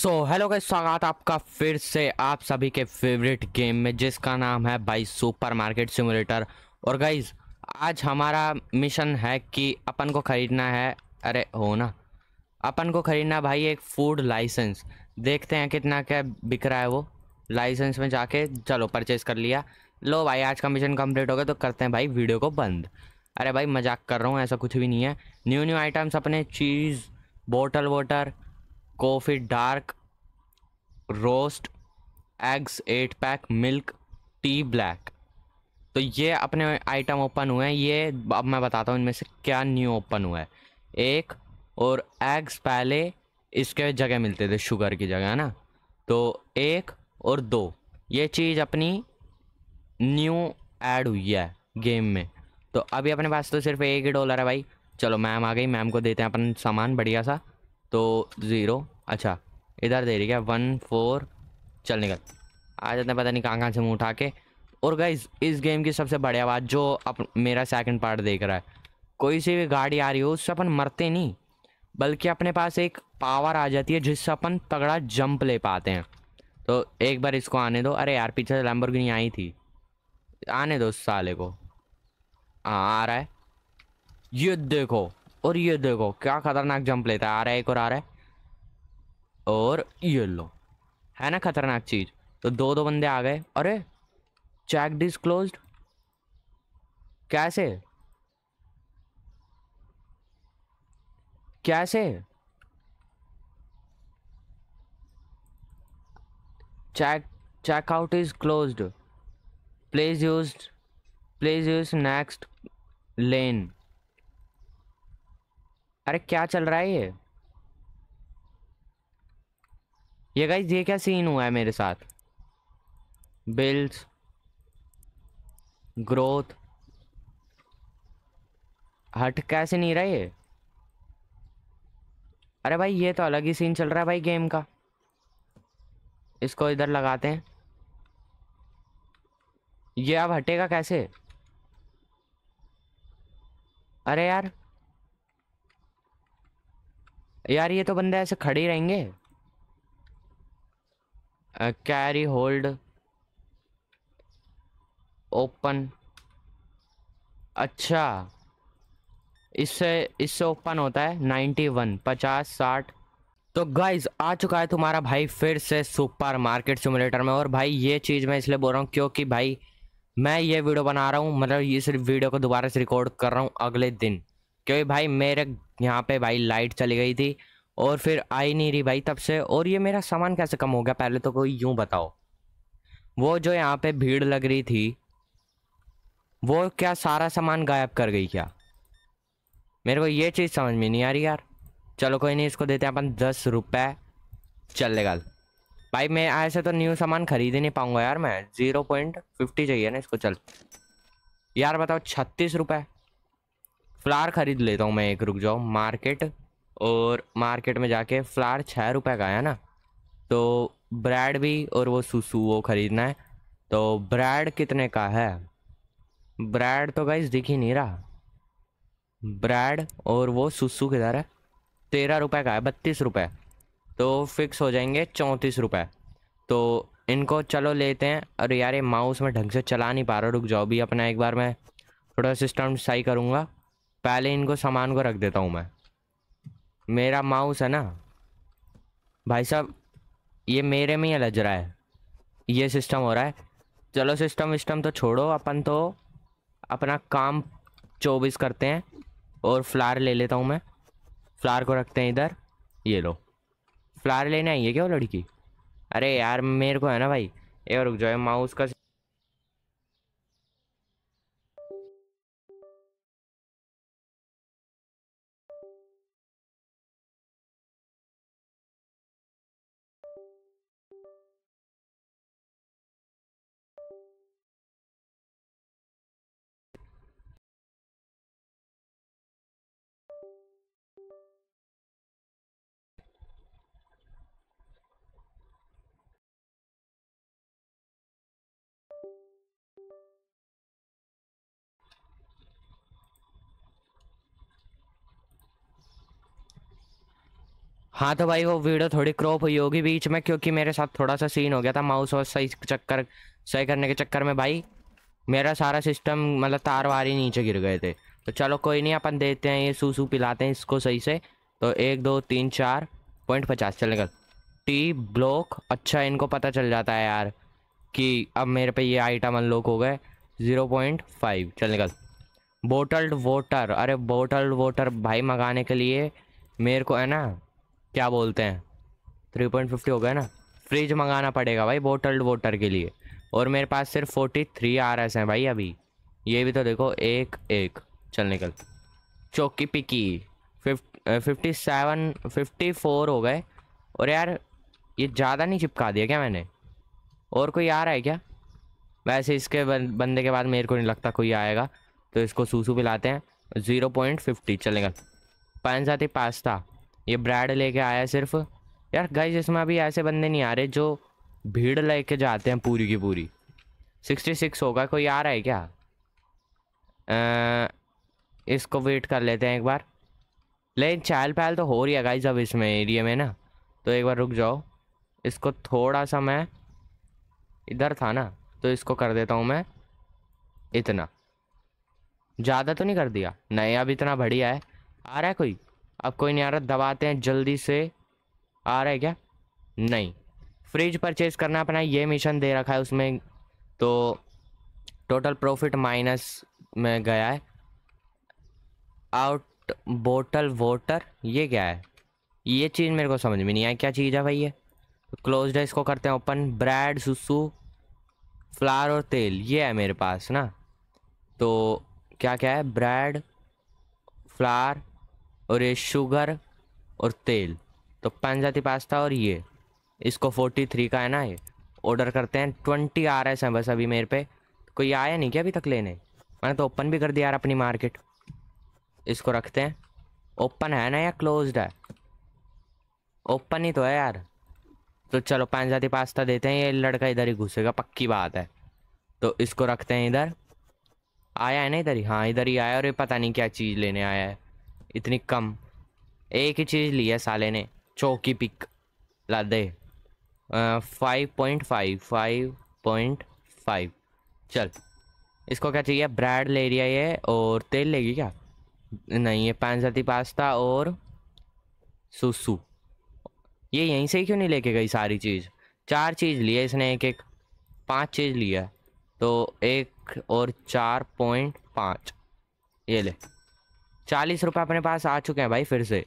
So hello guys स्वागत आपका फिर से आप सभी के फेवरेट गेम में जिसका नाम है भाई सुपर मार्केट सिमुलेटर और गाइस आज हमारा मिशन है कि अपन को ख़रीदना है अरे हो ना अपन को ख़रीदना भाई एक फूड लाइसेंस देखते हैं कितना क्या बिक रहा है वो लाइसेंस में जाके चलो परचेज़ कर लिया लो भाई आज का मिशन कम्प्लीट हो गया तो करते हैं भाई वीडियो को बंद अरे भाई मजाक कर रहा हूँ ऐसा कुछ भी नहीं है न्यू न्यू आइटम्स अपने cheese bottle water coffee dark roast eggs eight pack milk tea black तो ये अपने आइटम ओपन हुए हैं ये अब मैं बताता हूँ इनमें से क्या न्यू ओपन हुआ है एक और एग्स पहले इसके जगह मिलते थे शुगर की जगह है ना तो एक और दो ये चीज़ अपनी न्यू ऐड हुई है गेम में तो अभी अपने पास तो सिर्फ एक ही डॉलर है भाई चलो मैम आ गई मैम को देते हैं अपन सामान बढ़िया सा तो ज़ीरो अच्छा इधर दे रही क्या वन फोर चल निकल आ जाते हैं पता नहीं कहाँ कहाँ से मुँह उठा के और गाइज इस गेम की सबसे बढ़िया बात जो अप मेरा सेकंड पार्ट देख रहा है कोई सी भी गाड़ी आ रही हो उससे अपन मरते नहीं बल्कि अपने पास एक पावर आ जाती है जिससे अपन तगड़ा जंप ले पाते हैं तो एक बार इसको आने दो अरे यार पीछे गिनी आई थी आने दो उस साले को हाँ आ रहा है ये देखो और ये देखो क्या खतरनाक जंप लेता है आ रहा है एक और आ रहा है और ये लो है ना खतरनाक चीज़ तो दो दो बंदे आ गए अरे चैक क्लोज कैसे कैसे check checkout is closed please use please use next lane अरे क्या चल रहा है ये ये गाइज ये क्या सीन हुआ है मेरे साथ बिल्स ग्रोथ हट कैसे नहीं रहा ये अरे भाई ये तो अलग ही सीन चल रहा है भाई गेम का इसको इधर लगाते हैं ये अब हटेगा कैसे अरे यार यार ये तो बंदे ऐसे खड़े ही रहेंगे कैरी होल्ड ओपन अच्छा इससे इससे ओपन होता है नाइन्टी वन पचास साठ तो गाइज आ चुका है तुम्हारा भाई फिर से सुपर मार्केट सिमुलेटर में और भाई ये चीज़ मैं इसलिए बोल रहा हूँ क्योंकि भाई मैं ये वीडियो बना रहा हूँ मतलब ये सिर्फ वीडियो को दोबारा से रिकॉर्ड कर रहा हूँ अगले दिन क्योंकि भाई मेरे यहाँ पे भाई लाइट चली गई थी और फिर आई नहीं रही भाई तब से और ये मेरा सामान कैसे कम हो गया पहले तो कोई यूँ बताओ वो जो यहाँ पे भीड़ लग रही थी वो क्या सारा सामान गायब कर गई क्या मेरे को ये चीज़ समझ में नहीं आ रही यार चलो कोई नहीं इसको देते हैं अपन दस रुपये चलेगा भाई मैं ऐसे तो न्यू सामान खरीद ही नहीं पाऊंगा यार मैं जीरो पॉइंट फिफ्टी चाहिए ना इसको चल यार बताओ छत्तीस रुपये फ्लार ख़रीद लेता हूँ मैं एक रुक जाओ मार्केट और मार्केट में जाके फ्लार छः रुपये का है ना तो ब्रेड भी और वो सुसु वो ख़रीदना है तो ब्रेड कितने का है ब्रेड तो गाइज दिख ही नहीं रहा ब्रेड और वो सुसु किधर है तेरह रुपये का है बत्तीस रुपये तो फिक्स हो जाएंगे चौंतीस रुपये तो इनको चलो लेते हैं और यार ये माउस में ढंग से चला नहीं पा रहा रुक जाओ भी अपना एक बार मैं थोड़ा सिस्टम सही करूँगा पहले इनको सामान को रख देता हूँ मैं मेरा माउस है ना भाई साहब ये मेरे में ही लज रहा है ये सिस्टम हो रहा है चलो सिस्टम विस्टम तो छोड़ो अपन तो अपना काम चौबीस करते हैं और फ्लार ले लेता हूँ मैं फ्लार को रखते हैं इधर ये लो फ्लार लेने आई है क्या वो लड़की अरे यार मेरे को है ना भाई ये रुक जाओ माउस का हाँ तो भाई वो वीडियो थोड़ी क्रॉप हुई होगी बीच में क्योंकि मेरे साथ थोड़ा सा सीन हो गया था माउस वाउस सही चक्कर सही करने के चक्कर में भाई मेरा सारा सिस्टम मतलब तार वार ही नीचे गिर गए थे तो चलो कोई नहीं अपन देते हैं ये सूसू पिलाते हैं इसको सही से तो एक दो तीन चार पॉइंट पचास चले निकल टी ब्लॉक अच्छा इनको पता चल जाता है यार कि अब मेरे पे ये आइटम अनलॉक हो गए ज़ीरो पॉइंट फाइव चल निकल बोटल्ड वोटर अरे बोटल्ड वोटर भाई मंगाने के लिए मेरे को है ना क्या बोलते हैं थ्री पॉइंट फिफ्टी हो गया ना फ्रिज मंगाना पड़ेगा भाई बोटल्ड वोटर के लिए और मेरे पास सिर्फ फोर्टी थ्री आर एस हैं भाई अभी ये भी तो देखो एक एक चल निकल चौकी पिकी फिफ्टी सेवन फिफ्टी फोर हो गए और यार ये ज़्यादा नहीं चिपका दिया क्या मैंने और कोई आ रहा है क्या वैसे इसके बंदे के बाद मेरे को नहीं लगता कोई आएगा तो इसको सूसू पिलाते हैं ज़ीरो पॉइंट फिफ्टी चलेगा पानसाती पास्ता ये ब्रैड लेके आया सिर्फ यार गाइज इसमें अभी ऐसे बंदे नहीं आ रहे जो भीड़ लेके जाते हैं पूरी की पूरी सिक्सटी सिक्स होगा कोई आ रहा है क्या आ, इसको वेट कर लेते हैं एक बार लेकिन चहल पहल तो हो रही है गाइज अब इसमें एरिया में ना तो एक बार रुक जाओ इसको थोड़ा सा मैं इधर था ना तो इसको कर देता हूँ मैं इतना ज़्यादा तो नहीं कर दिया नहीं अब इतना बढ़िया है आ रहा है कोई अब कोई नहीं आ रहा दबाते हैं जल्दी से आ रहा है क्या नहीं फ्रिज परचेज करना अपना ये मिशन दे रखा है उसमें तो टोटल प्रॉफिट माइनस में गया है आउट बोटल वोटर ये क्या है ये चीज़ मेरे को समझ में नहीं आई क्या चीज़ है भाई ये क्लोज है इसको करते हैं ओपन ब्रेड सुसु फ्लावर और तेल ये है मेरे पास ना तो क्या क्या है ब्रेड फ्लार और ये शुगर और तेल तो पंजाती पास्ता और ये इसको फोर्टी थ्री का है ना ये ऑर्डर करते हैं ट्वेंटी आ रहे हैं बस अभी मेरे पे कोई आया नहीं क्या अभी तक लेने मैंने तो ओपन भी कर दिया यार अपनी मार्केट इसको रखते हैं ओपन है ना या क्लोज्ड है ओपन ही तो है यार तो चलो पांचाती पास्ता देते हैं ये लड़का इधर ही घुसेगा पक्की बात है तो इसको रखते हैं इधर आया है ना इधर ही हाँ इधर ही आया और ये पता नहीं क्या चीज़ लेने आया है इतनी कम एक ही चीज़ लिया साले ने चौकी पिक ला दे five point five five point five चल इसको क्या चाहिए ब्रेड ले रही है ये और तेल लेगी क्या नहीं ये जाती पास्ता और सुसु ये यहीं से ही क्यों नहीं लेके गई सारी चीज़ चार चीज़ लिया इसने एक एक पांच चीज़ लिया तो एक और चार पॉइंट पाँच ये ले चालीस रुपये अपने पास आ चुके हैं भाई फिर से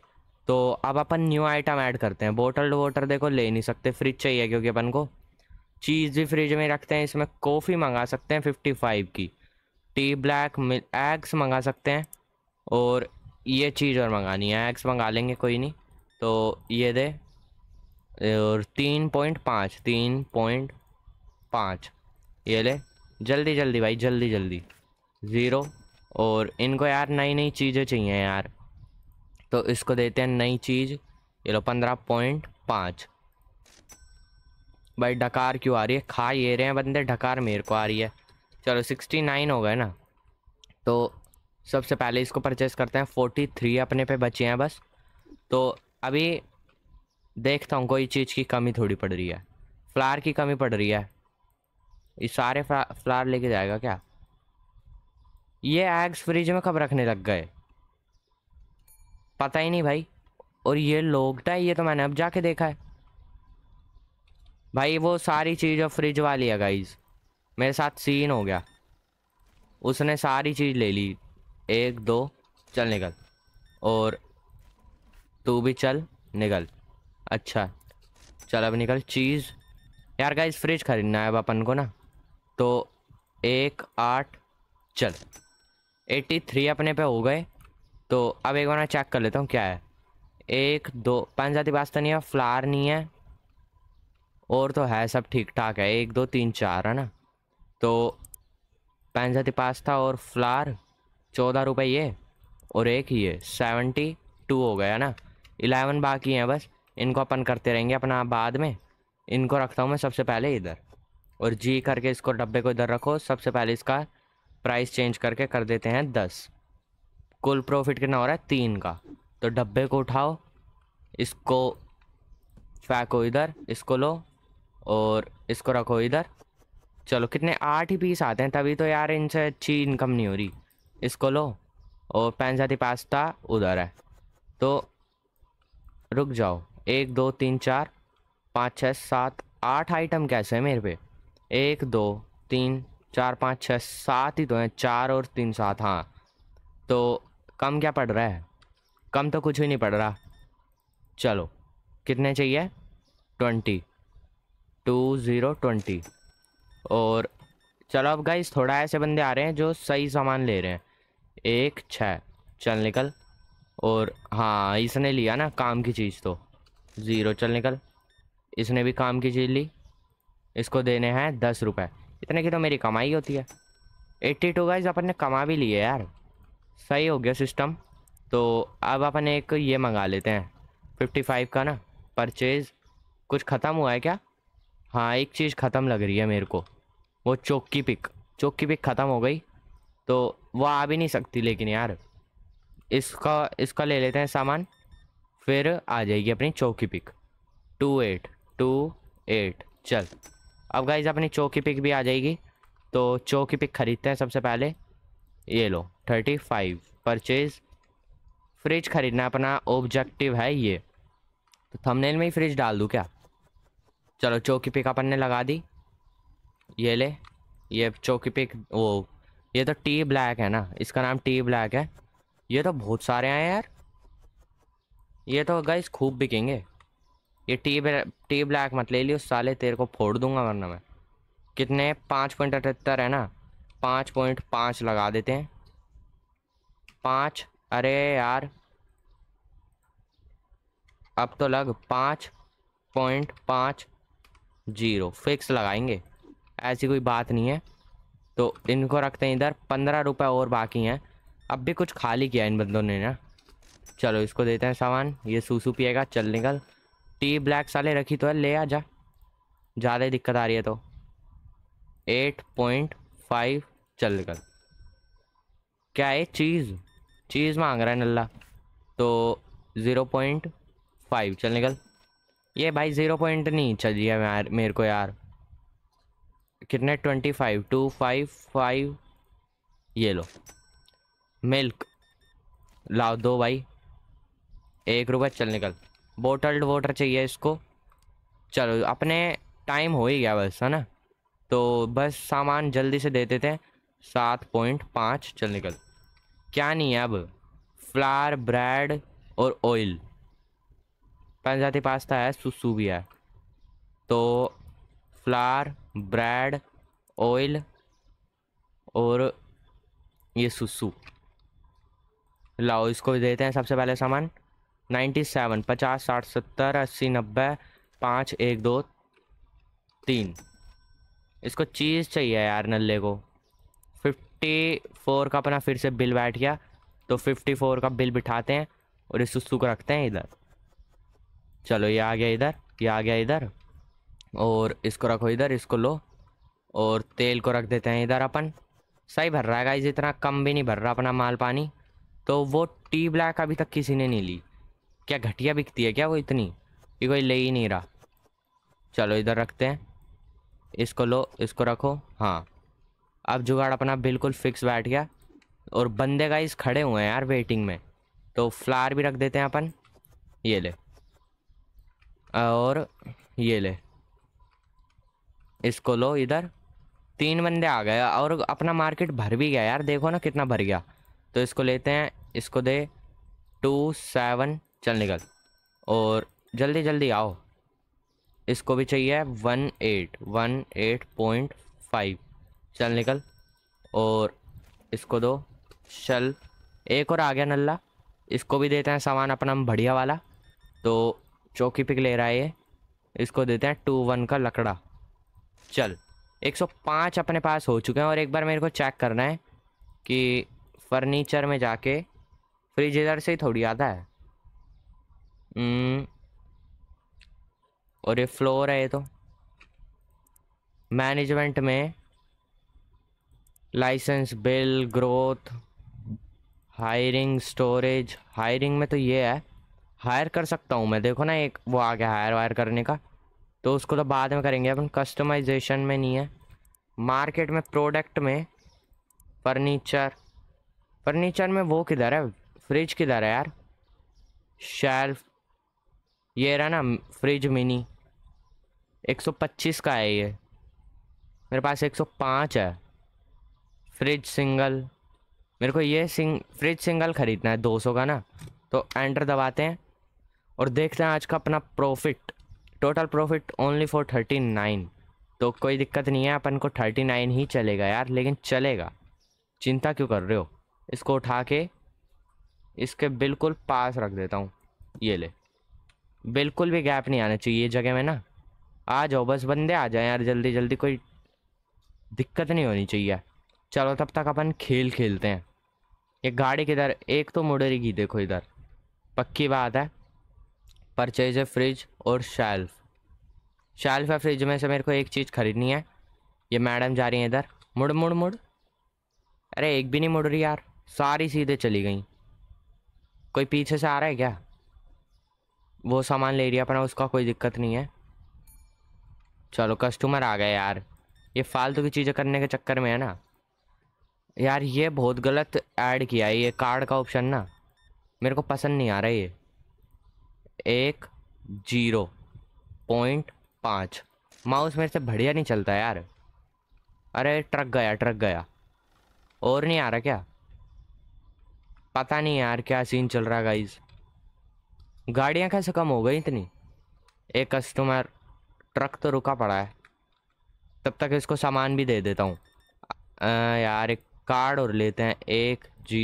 तो अब अपन न्यू आइटम ऐड करते हैं बोटल वाटर देखो ले नहीं सकते फ्रिज चाहिए क्योंकि अपन को चीज़ भी फ्रिज में रखते हैं इसमें कॉफ़ी मंगा सकते हैं फिफ्टी फाइव की टी ब्लैक मिल एग्स मंगा सकते हैं और ये चीज़ और मंगानी है एग्स मंगा लेंगे कोई नहीं तो ये दे और तीन पॉइंट पाँच तीन पॉइंट पाँच ये ले जल्दी जल्दी भाई जल्दी जल्दी ज़ीरो और इनको यार नई नई चीज़ें चाहिए यार तो इसको देते हैं नई चीज़ ये लो पंद्रह पॉइंट पाँच भाई ढकार क्यों आ रही है खा ये रहे हैं बंदे ढकार मेरे को आ रही है चलो सिक्सटी नाइन हो गए ना तो सबसे पहले इसको परचेस करते हैं फोर्टी थ्री अपने पे बचे हैं बस तो अभी देखता हूँ कोई चीज़ की कमी थोड़ी पड़ रही है फ्लार की कमी पड़ रही है ये सारे फ्लार लेके जाएगा क्या ये एग्स फ्रिज में कब रखने लग गए पता ही नहीं भाई और ये था ये तो मैंने अब जाके देखा है भाई वो सारी चीज़ अब फ्रिज वाली है गाइज मेरे साथ सीन हो गया उसने सारी चीज़ ले ली एक दो चल निकल और तू भी चल निकल अच्छा चल अब निकल चीज़ यार गाइज फ्रिज खरीदना है अब अपन को ना तो एक आठ चल एट्टी थ्री अपने पे हो गए तो अब एक बार मैं चेक कर लेता हूँ क्या है एक दो पंचायती पास्ता नहीं है फ्लार नहीं है और तो है सब ठीक ठाक है एक दो तीन चार है ना तो पास पास्ता और फ्लार चौदह रुपये ये और एक ये सेवेंटी टू हो गया ना इलेवन बाकी हैं बस इनको अपन करते रहेंगे अपना बाद में इनको रखता हूँ मैं सबसे पहले इधर और जी करके इसको डब्बे को इधर रखो सबसे पहले इसका प्राइस चेंज करके कर देते हैं दस कुल प्रॉफिट कितना हो रहा है तीन का तो डब्बे को उठाओ इसको फेंको इधर इसको लो और इसको रखो इधर चलो कितने आठ ही पीस आते हैं तभी तो यार इनसे अच्छी इनकम नहीं हो रही इसको लो और पैन साथी पास्ता उधर है तो रुक जाओ एक दो तीन चार पाँच छः सात आठ आइटम कैसे हैं मेरे पे एक दो तीन चार पाँच छः सात ही तो हैं चार और तीन सात हाँ तो कम क्या पड़ रहा है कम तो कुछ ही नहीं पड़ रहा चलो कितने चाहिए ट्वेंटी टू ज़ीरो ट्वेंटी और चलो अब गाइस थोड़ा ऐसे बंदे आ रहे हैं जो सही सामान ले रहे हैं एक छः चल निकल और हाँ इसने लिया ना काम की चीज़ तो ज़ीरो चल निकल इसने भी काम की चीज़ ली इसको देने हैं दस रुपये इतने की तो मेरी कमाई होती है एट्टी टू गाइज अपन ने कमा भी लिए यार सही हो गया सिस्टम तो अब अपन एक ये मंगा लेते हैं फिफ्टी फाइव का ना परचेज़ कुछ ख़त्म हुआ है क्या हाँ एक चीज़ ख़त्म लग रही है मेरे को वो चौक की पिक चौक की पिक ख़त्म हो गई तो वो आ भी नहीं सकती लेकिन यार इसका इसका ले लेते हैं सामान फिर आ जाएगी अपनी चौकी पिक टू एट टू एट चल अब गाइज अपनी चौकी पिक भी आ जाएगी तो चौकी पिक खरीदते हैं सबसे पहले ये लो थर्टी फाइव परचेज फ्रिज खरीदना अपना ऑब्जेक्टिव है ये तो थंबनेल में ही फ्रिज डाल दूँ क्या चलो चौकी पिक अपन ने लगा दी ये ले ये चौकी पिक वो ये तो टी ब्लैक है ना इसका नाम टी ब्लैक है ये तो बहुत सारे आए यार ये तो गाइज खूब बिकेंगे ये टी टी ब्लैक मत ले लियो साले तेरे को फोड़ दूंगा वरना मैं कितने पाँच पॉइंट अठहत्तर है ना पाँच पॉइंट पाँच लगा देते हैं पाँच अरे यार अब तो लग पाँच पॉइंट पाँच जीरो फिक्स लगाएंगे ऐसी कोई बात नहीं है तो इनको रखते हैं इधर पंद्रह रुपये और बाकी हैं अब भी कुछ खाली किया इन बंदों ने ना चलो इसको देते हैं सामान ये सूसू पिएगा चल निकल टी ब्लैक साले रखी तो है ले आ जा ज़्यादा ही दिक्कत आ रही है तो एट पॉइंट फाइव चल कर क्या है चीज़ चीज़ मांग रहा है नल्ला तो ज़ीरो पॉइंट फाइव चल निकल ये भाई ज़ीरो पॉइंट नहीं चाहिए यार मेरे को यार कितने twenty five two five five ये लो मिल्क लाओ दो भाई एक रुपये चल निकल बोटल्ड वाटर चाहिए इसको चलो अपने टाइम हो ही गया बस है ना तो बस सामान जल्दी से देते थे सात पॉइंट पाँच चल निकल क्या नहीं है अब फ्लार ब्रेड और ऑयल पंजाती पास्ता तो है सुसु भी है तो फ्लार ब्रेड ऑयल और ये सुसु लाओ इसको भी देते हैं सबसे पहले सामान नाइन्टी सेवन पचास साठ सत्तर अस्सी नब्बे पाँच एक दो तीन इसको चीज़ चाहिए यार नल्ले को फिफ्टी फोर का अपना फिर से बिल बैठ गया तो फिफ्टी फोर का बिल बिठाते हैं और इस सुख को रखते हैं इधर चलो ये आ गया इधर ये आ गया इधर और इसको रखो इधर इसको लो और तेल को रख देते हैं इधर अपन सही भर रहा है इस इतना कम भी नहीं भर रहा अपना माल पानी तो वो टी ब्लैक अभी तक किसी ने नहीं ली क्या घटिया बिकती है क्या वो इतनी ये कोई ले ही नहीं रहा चलो इधर रखते हैं इसको लो इसको रखो हाँ अब जुगाड़ अपना बिल्कुल फिक्स बैठ गया और बंदे का इस खड़े हुए हैं यार वेटिंग में तो फ्लावर भी रख देते हैं अपन ये ले और ये ले इसको लो इधर तीन बंदे आ गए और अपना मार्केट भर भी गया यार देखो ना कितना भर गया तो इसको लेते हैं इसको दे टू सेवन चल निकल और जल्दी जल्दी आओ इसको भी चाहिए one eight one eight point five चल निकल और इसको दो चल एक और आ गया नल्ला इसको भी देते हैं सामान अपना बढ़िया वाला तो चौकी पिक ले रहा है ये इसको देते हैं टू वन का लकड़ा चल एक सौ पाँच अपने पास हो चुके हैं और एक बार मेरे को चेक करना है कि फर्नीचर में जाके फ्रिज इधर से ही थोड़ी आता है Mm. और ये फ्लोर है ये तो मैनेजमेंट में license bill growth hiring storage hiring में तो ये है हायर कर सकता हूँ मैं देखो ना एक वो आ गया हायर वायर करने का तो उसको तो बाद में करेंगे अपन कस्टमाइजेशन में नहीं है मार्केट में प्रोडक्ट में फर्नीचर फर्नीचर में वो किधर है फ्रिज किधर है यार शेल्फ ये रहा ना फ्रिज मिनी 125 का है ये मेरे पास 105 है फ्रिज सिंगल मेरे को ये सिंग फ्रिज सिंगल ख़रीदना है 200 का ना तो एंटर दबाते हैं और देखते हैं आज का अपना profit total profit only four thirty nine तो कोई दिक्कत नहीं है अपन को थर्टी नाइन ही चलेगा यार लेकिन चलेगा चिंता क्यों कर रहे हो इसको उठा के इसके बिल्कुल पास रख देता हूँ ये ले बिल्कुल भी गैप नहीं आना चाहिए ये जगह में ना आ जाओ बस बंदे आ जाए यार जल्दी जल्दी कोई दिक्कत नहीं होनी चाहिए चलो तब तक अपन खेल खेलते हैं ये गाड़ी किधर एक तो की देखो इधर पक्की बात है परचेज है फ्रिज और शेल्फ शेल्फ है फ्रिज में से मेरे को एक चीज़ ख़रीदनी है ये मैडम जा रही हैं इधर मुड़ मुड़ मुड़ अरे एक भी नहीं मुड़ रही यार सारी सीधे चली गई कोई पीछे से आ रहा है क्या वो सामान ले है अपना उसका कोई दिक्कत नहीं है चलो कस्टमर आ गए यार ये फालतू की चीज़ें करने के चक्कर में है ना यार ये बहुत गलत ऐड किया है ये कार्ड का ऑप्शन ना मेरे को पसंद नहीं आ रहा ये एक जीरो पॉइंट पाँच माउस मेरे से बढ़िया नहीं चलता यार अरे ट्रक गया ट्रक गया और नहीं आ रहा क्या पता नहीं यार क्या सीन चल रहा है गाइज़ गाड़ियाँ कैसे कम हो गई इतनी एक कस्टमर ट्रक तो रुका पड़ा है तब तक इसको सामान भी दे देता हूँ यार एक कार्ड और लेते हैं एक जी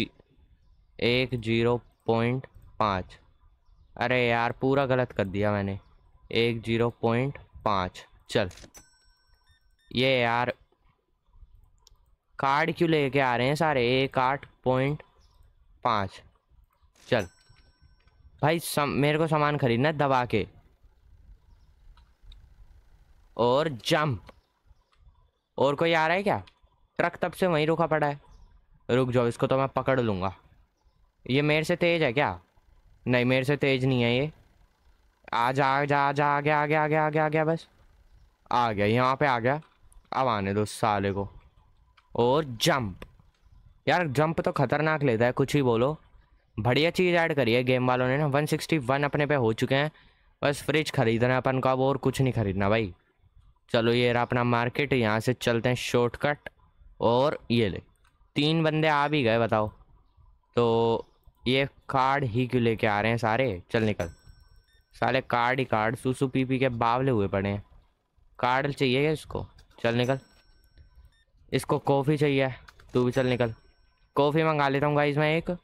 एक जीरो पॉइंट पाँच अरे यार पूरा गलत कर दिया मैंने एक जीरो पॉइंट पाँच चल ये यार कार्ड क्यों लेके आ रहे हैं सारे एक आठ पॉइंट पाँच चल भाई सम, मेरे को सामान खरीदना है दबा के और जंप और कोई आ रहा है क्या ट्रक तब से वहीं रुका पड़ा है रुक जाओ इसको तो मैं पकड़ लूँगा ये मेरे से तेज़ है क्या नहीं मेरे से तेज़ नहीं है ये आ जा आ जा आ जा आ गया आ गया आ गया आ गया आ गया बस आ गया यहाँ पे आ गया अब आने दो साले को और जंप यार जंप तो खतरनाक लेता है कुछ ही बोलो बढ़िया चीज़ ऐड करी है गेम वालों ने ना 161 अपने पे हो चुके हैं बस फ्रिज खरीदना अपन को अब और कुछ नहीं खरीदना भाई चलो ये रहा अपना मार्केट यहाँ से चलते हैं शॉर्टकट और ये ले तीन बंदे आ भी गए बताओ तो ये कार्ड ही क्यों लेके आ रहे हैं सारे चल निकल सारे कार्ड ही कार्ड सूसू पी पी के बावले हुए पड़े हैं कार्ड चाहिए क्या इसको चल निकल इसको कॉफ़ी चाहिए तू भी चल निकल कॉफ़ी मंगा लेता हूँ गाइज मैं एक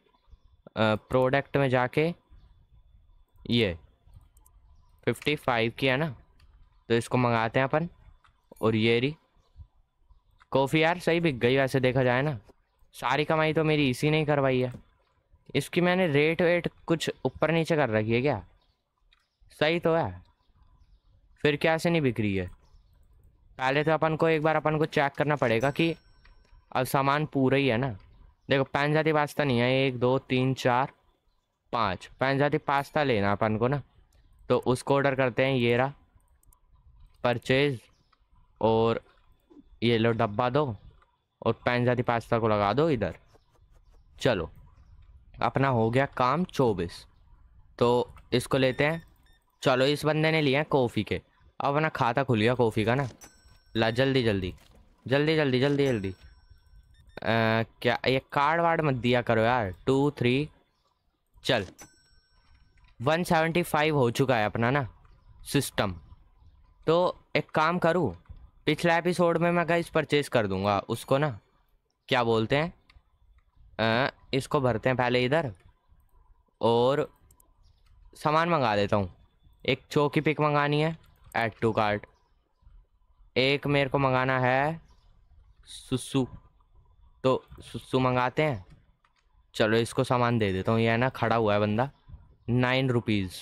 प्रोडक्ट में जाके ये फिफ्टी फाइव की है ना तो इसको मंगाते हैं अपन और ये री कॉफ़ी यार सही बिक गई वैसे देखा जाए ना सारी कमाई तो मेरी इसी ने करवाई है इसकी मैंने रेट वेट कुछ ऊपर नीचे कर रखी है क्या सही तो है फिर क्या से नहीं बिक रही है पहले तो अपन को एक बार अपन को चेक करना पड़ेगा कि अब सामान पूरा ही है ना देखो पैन जाती पास्ता नहीं है एक दो तीन चार पाँच पैन जाती पास्ता लेना अपन को ना तो उसको ऑर्डर करते हैं ये रहा परचेज और ये लो डब्बा दो और पैन जाती पास्ता को लगा दो इधर चलो अपना हो गया काम चौबीस तो इसको लेते हैं चलो इस बंदे ने लिए हैं कॉफ़ी के अब अपना खाता खुल गया कॉफ़ी का ना ला जल्दी जल्दी जल्दी जल्दी जल्दी जल्दी क्या ये कार्ड वार्ड मत दिया करो यार टू थ्री चल 175 हो चुका है अपना ना सिस्टम तो एक काम करूँ पिछला एपिसोड में मैं गाइस परचेज कर दूंगा उसको ना क्या बोलते हैं आ, इसको भरते हैं पहले इधर और सामान मंगा देता हूँ एक चौकी पिक मंगानी है ऐड टू कार्ट एक मेरे को मंगाना है सुसु तो सुसु मंगाते हैं चलो इसको सामान दे देता हूँ ये है ना खड़ा हुआ है बंदा नाइन रुपीज़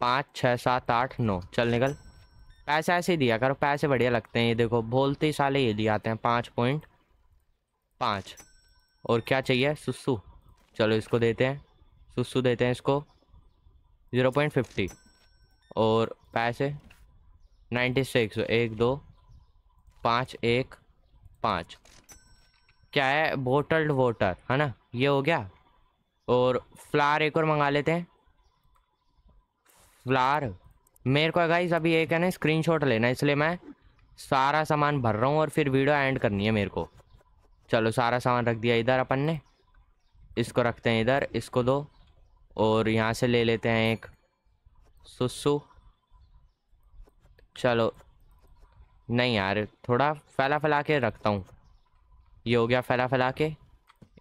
पाँच छः सात आठ नौ चल निकल पैसे ऐसे ही दिया करो पैसे बढ़िया लगते हैं ये देखो बोलते ही साले ये दिए आते हैं पाँच पॉइंट पाँच और क्या चाहिए सुसु चलो इसको देते हैं सुसु देते हैं इसको ज़ीरो पॉइंट फिफ्टी और पैसे नाइन्टी सिक्स एक दो पाँच एक पाँच क्या है बोटल्ड वोटर है ना ये हो गया और फ्लार एक और मंगा लेते हैं फ्लार मेरे को गाइस अभी एक है ना स्क्रीनशॉट लेना इसलिए मैं सारा सामान भर रहा हूँ और फिर वीडियो एंड करनी है मेरे को चलो सारा सामान रख दिया इधर अपन ने इसको रखते हैं इधर इसको दो और यहाँ से ले लेते हैं एक सुसु चलो नहीं यार थोड़ा फैला फैला के रखता हूँ ये हो गया फैला फैला के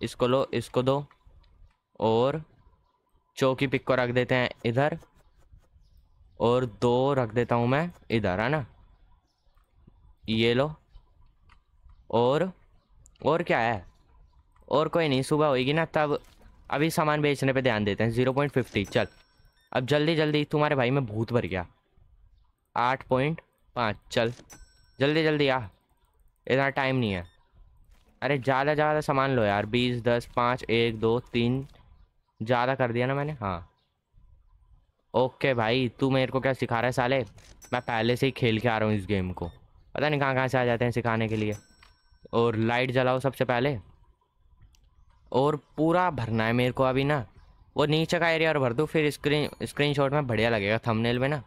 इसको लो इसको दो और चौकी पिक को रख देते हैं इधर और दो रख देता हूँ मैं इधर है ना ये लो और और क्या है और कोई नहीं सुबह होएगी ना तब अभी सामान बेचने पे ध्यान देते हैं ज़ीरो पॉइंट फिफ्टी चल अब जल्दी जल्दी तुम्हारे भाई में भूत भर गया आठ पॉइंट पाँच चल जल्दी जल्दी आ इतना टाइम नहीं है अरे ज़्यादा ज़्यादा सामान लो यार बीस दस पाँच एक दो तीन ज़्यादा कर दिया ना मैंने हाँ ओके भाई तू मेरे को क्या सिखा रहा है साले मैं पहले से ही खेल के आ रहा हूँ इस गेम को पता नहीं कहाँ कहाँ से आ जाते हैं सिखाने के लिए और लाइट जलाओ सबसे पहले और पूरा भरना है मेरे को अभी ना वो नीचे का एरिया और भर दूँ फिर स्क्रीन स्क्रीन शॉट में बढ़िया लगेगा थंबनेल में ना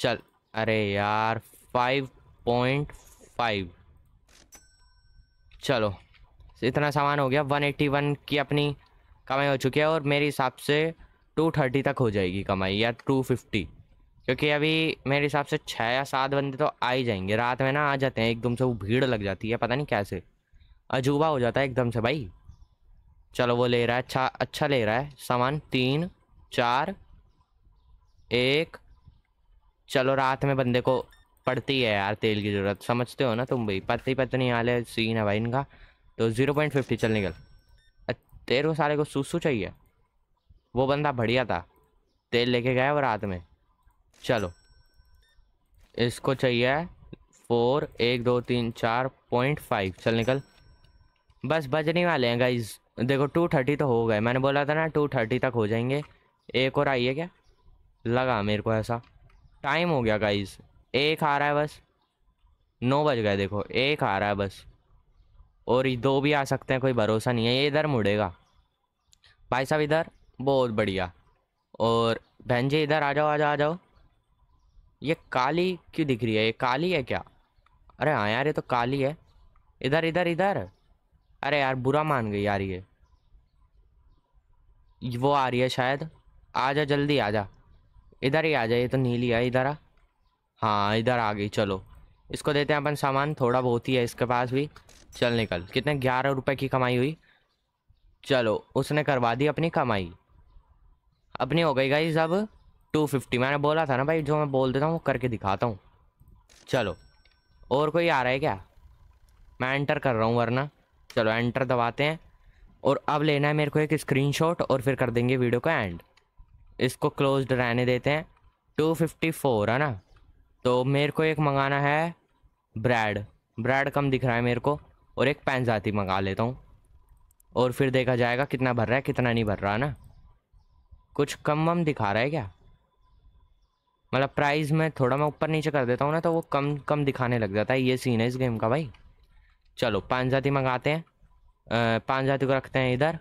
चल अरे यार फाइव पॉइंट फाइव चलो इतना सामान हो गया 181 की अपनी कमाई हो चुकी है और मेरे हिसाब से 230 तक हो जाएगी कमाई या 250 क्योंकि अभी मेरे हिसाब से छः या सात बंदे तो आ ही जाएंगे रात में ना आ जाते हैं एकदम से वो भीड़ लग जाती है पता नहीं कैसे अजूबा हो जाता है एकदम से भाई चलो वो ले रहा है अच्छा अच्छा ले रहा है सामान तीन चार एक चलो रात में बंदे को पड़ती है यार तेल की ज़रूरत समझते हो ना तुम भाई पत्नी पत्नी वाले सीन है भाई इनका तो ज़ीरो पॉइंट फिफ्टी चल निकल तेरे को सारे को सूसू चाहिए वो बंदा बढ़िया था तेल लेके गया वो रात में चलो इसको चाहिए फोर एक दो तीन चार पॉइंट फाइव चल निकल बस बजने वाले हैं गाइज देखो टू थर्टी तो हो गए मैंने बोला था ना टू थर्टी तक हो जाएंगे एक और आइए क्या लगा मेरे को ऐसा टाइम हो गया गाइज एक आ रहा है बस नौ बज गए देखो एक आ रहा है बस और ये दो भी आ सकते हैं कोई भरोसा नहीं है ये इधर मुड़ेगा भाई साहब इधर बहुत बढ़िया और बहन जी इधर आ जाओ आ जाओ आ जाओ ये काली क्यों दिख रही है ये काली है क्या अरे हाँ यार ये तो काली है इधर इधर इधर अरे यार बुरा मान गई यार ये वो आ रही है शायद आ जा जल्दी आ जा इधर ही आ जा ये तो नीली है इधर आ हाँ इधर आ गई चलो इसको देते हैं अपन सामान थोड़ा बहुत ही है इसके पास भी चल निकल कितने ग्यारह रुपए की कमाई हुई चलो उसने करवा दी अपनी कमाई अपनी हो गई गई सब टू फिफ्टी मैंने बोला था ना भाई जो मैं बोल देता हूँ वो करके दिखाता हूँ चलो और कोई आ रहा है क्या मैं एंटर कर रहा हूँ वरना चलो एंटर दबाते हैं और अब लेना है मेरे को एक स्क्रीन और फिर कर देंगे वीडियो का एंड इसको क्लोज रहने देते हैं टू फिफ्टी फोर है ना तो मेरे को एक मंगाना है ब्रेड ब्रेड कम दिख रहा है मेरे को और एक जाती मंगा लेता हूँ और फिर देखा जाएगा कितना भर रहा है कितना नहीं भर रहा ना कुछ कम वम दिखा रहा है क्या मतलब प्राइस में थोड़ा मैं ऊपर नीचे कर देता हूँ ना तो वो कम कम दिखाने लग जाता है ये सीन है इस गेम का भाई चलो पान जाति मंगाते हैं पान जाति को रखते हैं इधर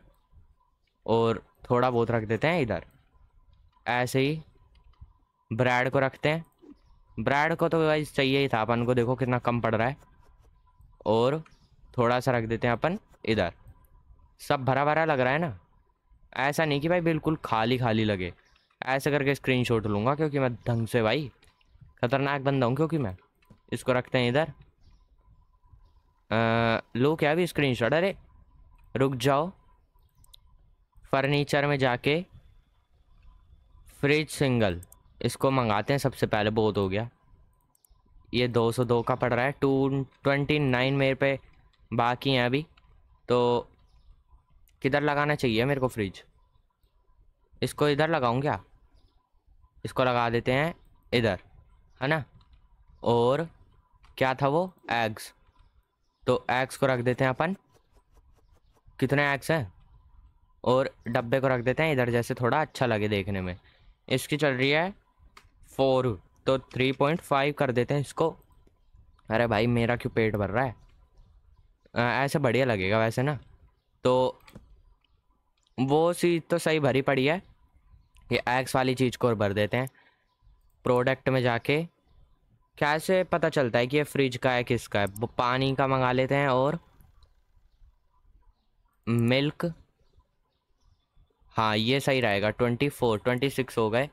और थोड़ा बहुत रख देते हैं इधर ऐसे ही ब्रेड को रखते हैं ब्रैड को तो गाइज चाहिए ही था अपन को देखो कितना कम पड़ रहा है और थोड़ा सा रख देते हैं अपन इधर सब भरा भरा लग रहा है ना ऐसा नहीं कि भाई बिल्कुल खाली खाली लगे ऐसे करके स्क्रीन शॉट लूँगा क्योंकि मैं ढंग से भाई खतरनाक बंदा हूँ क्योंकि मैं इसको रखते हैं इधर लो क्या अभी स्क्रीन शॉट अरे रुक जाओ फर्नीचर में जाके फ्रिज सिंगल इसको मंगाते हैं सबसे पहले बहुत हो गया ये 202 का पड़ रहा है टू ट्वेंटी नाइन मेरे पे बाकी हैं अभी तो किधर लगाना चाहिए मेरे को फ्रिज इसको इधर लगाऊं क्या इसको लगा देते हैं इधर है ना और क्या था वो एग्स तो एग्स को रख देते हैं अपन कितने एग्स हैं और डब्बे को रख देते हैं इधर जैसे थोड़ा अच्छा लगे देखने में इसकी चल रही है फोर तो थ्री पॉइंट फाइव कर देते हैं इसको अरे भाई मेरा क्यों पेट भर रहा है आ, ऐसे बढ़िया लगेगा वैसे ना तो वो चीज़ तो सही भरी पड़ी है ये एक्स वाली चीज़ को और भर देते हैं प्रोडक्ट में जाके कैसे पता चलता है कि ये फ्रिज का है किसका है वो पानी का मंगा लेते हैं और मिल्क हाँ ये सही रहेगा ट्वेंटी फोर ट्वेंटी सिक्स हो गए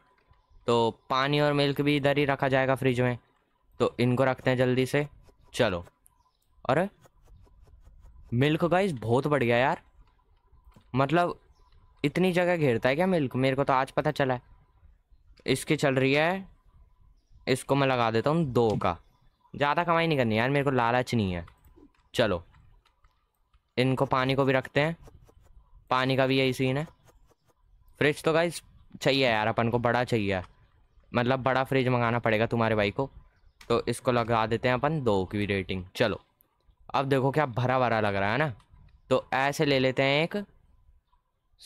तो पानी और मिल्क भी इधर ही रखा जाएगा फ्रिज में तो इनको रखते हैं जल्दी से चलो अरे मिल्क गाइस बहुत बढ़िया यार मतलब इतनी जगह घेरता है क्या मिल्क मेरे को तो आज पता चला है इसकी चल रही है इसको मैं लगा देता हूँ दो का ज़्यादा कमाई नहीं करनी यार मेरे को लालच नहीं है चलो इनको पानी को भी रखते हैं पानी का भी यही सीन है फ्रिज तो गाइस चाहिए यार अपन को बड़ा चाहिए मतलब बड़ा फ्रिज मंगाना पड़ेगा तुम्हारे भाई को तो इसको लगा देते हैं अपन दो की रेटिंग चलो अब देखो क्या भरा भरा लग रहा है ना तो ऐसे ले लेते हैं एक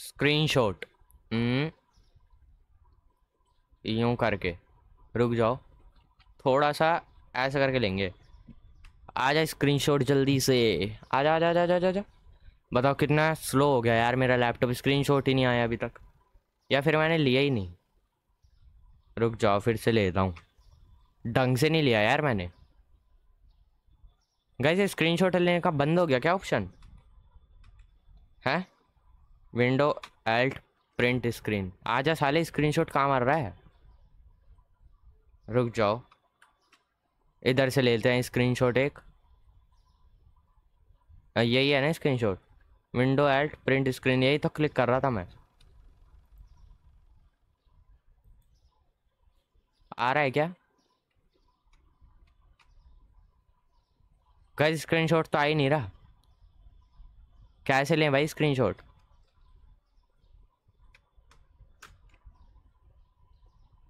स्क्रीनशॉट हम्म, यूँ करके रुक जाओ थोड़ा सा ऐसा करके लेंगे आ जा शॉट जल्दी से आ जा आ जा आ जा आ जा बताओ कितना स्लो हो गया यार मेरा लैपटॉप स्क्रीनशॉट ही नहीं आया अभी तक या फिर मैंने लिया ही नहीं रुक जाओ फिर से लेता हूँ ढंग से नहीं लिया यार मैंने स्क्रीन स्क्रीनशॉट लेने का बंद हो गया क्या ऑप्शन है विंडो एल्ट प्रिंट स्क्रीन आजा साले स्क्रीनशॉट काम आ रहा है रुक जाओ इधर से लेते हैं स्क्रीनशॉट एक यही है ना screenshot window alt print screen यही तो क्लिक कर रहा था मैं आ रहा है क्या गाइस स्क्रीनशॉट तो आ ही नहीं रहा कैसे लें भाई स्क्रीनशॉट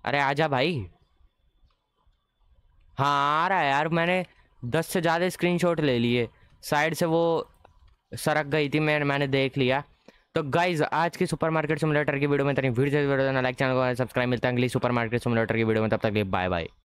अरे आजा भाई हाँ आ रहा है यार मैंने दस से ज़्यादा स्क्रीनशॉट ले लिए साइड से वो सरक गई थी मैं मैंने देख लिया तो गाइज आज की सुपर मार्केट सिमुलेटर की वीडियो में इतनी वीडियो लाइक चैनल को सब्सक्राइब मिलता है अगली सुपर मार्केट सिमुलेटर की वीडियो में तब तक बाय बाय